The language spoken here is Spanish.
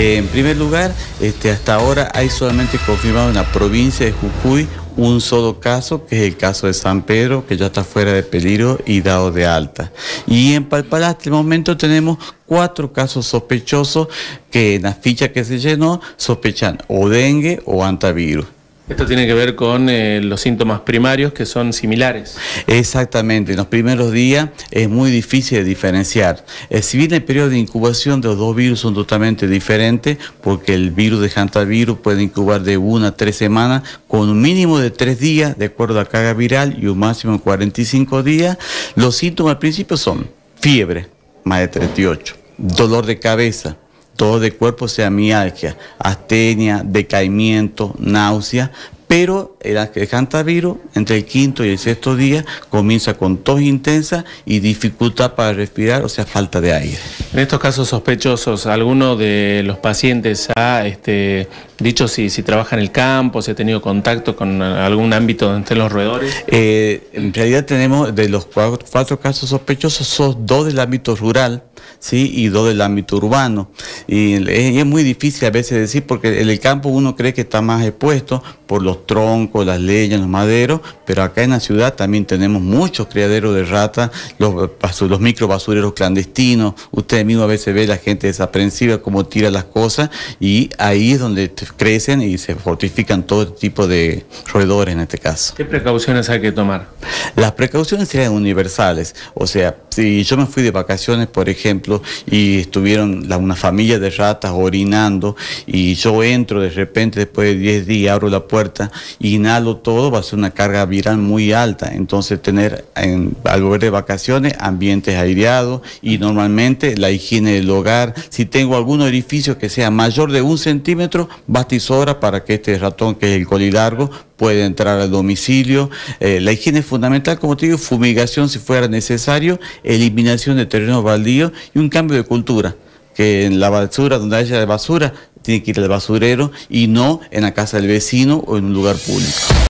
en primer lugar, este, hasta ahora hay solamente confirmado en la provincia de Jujuy un solo caso, que es el caso de San Pedro, que ya está fuera de peligro y dado de alta. Y en Palpalá hasta el momento tenemos cuatro casos sospechosos que en la ficha que se llenó sospechan o dengue o antivirus. Esto tiene que ver con eh, los síntomas primarios que son similares. Exactamente, en los primeros días es muy difícil de diferenciar. Eh, si bien el periodo de incubación de los dos virus son totalmente diferentes, porque el virus de hantavirus puede incubar de una a tres semanas con un mínimo de tres días de acuerdo a carga viral y un máximo de 45 días, los síntomas al principio son fiebre, más de 38, dolor de cabeza, todo de cuerpo sea mialgia, astenia, decaimiento, náusea, pero el, antivirus, entre el quinto y el sexto día comienza con tos intensa y dificultad para respirar, o sea, falta de aire. En estos casos sospechosos, ¿alguno de los pacientes ha este, dicho si, si trabaja en el campo, si ha tenido contacto con algún ámbito donde estén los roedores? Eh, en realidad tenemos de los cuatro, casos sospechosos, son dos del ámbito rural, ¿sí? y dos del ámbito urbano. Y es, muy difícil a veces decir, porque en el campo uno cree que está más expuesto por los troncos, las leyes, los maderos, pero acá en la ciudad también tenemos muchos criaderos de ratas, los, los microbasureros clandestinos, usted Mismo a veces ve la gente desaprensiva cómo tira las cosas y ahí es donde crecen y se fortifican todo tipo de roedores en este caso. ¿Qué precauciones hay que tomar? Las precauciones serían universales, o sea, si yo me fui de vacaciones, por ejemplo, y estuvieron una familia de ratas orinando y yo entro de repente después de 10 días, abro la puerta, inhalo todo, va a ser una carga viral muy alta. Entonces tener en, al volver de vacaciones ambientes aireados y normalmente la higiene del hogar. Si tengo algún orificio que sea mayor de un centímetro, bastizora para que este ratón, que es el colidargo puede entrar al domicilio. Eh, la higiene es fundamental, como te digo, fumigación si fuera necesario, eliminación de terrenos baldíos y un cambio de cultura que en la basura, donde haya basura, tiene que ir al basurero y no en la casa del vecino o en un lugar público.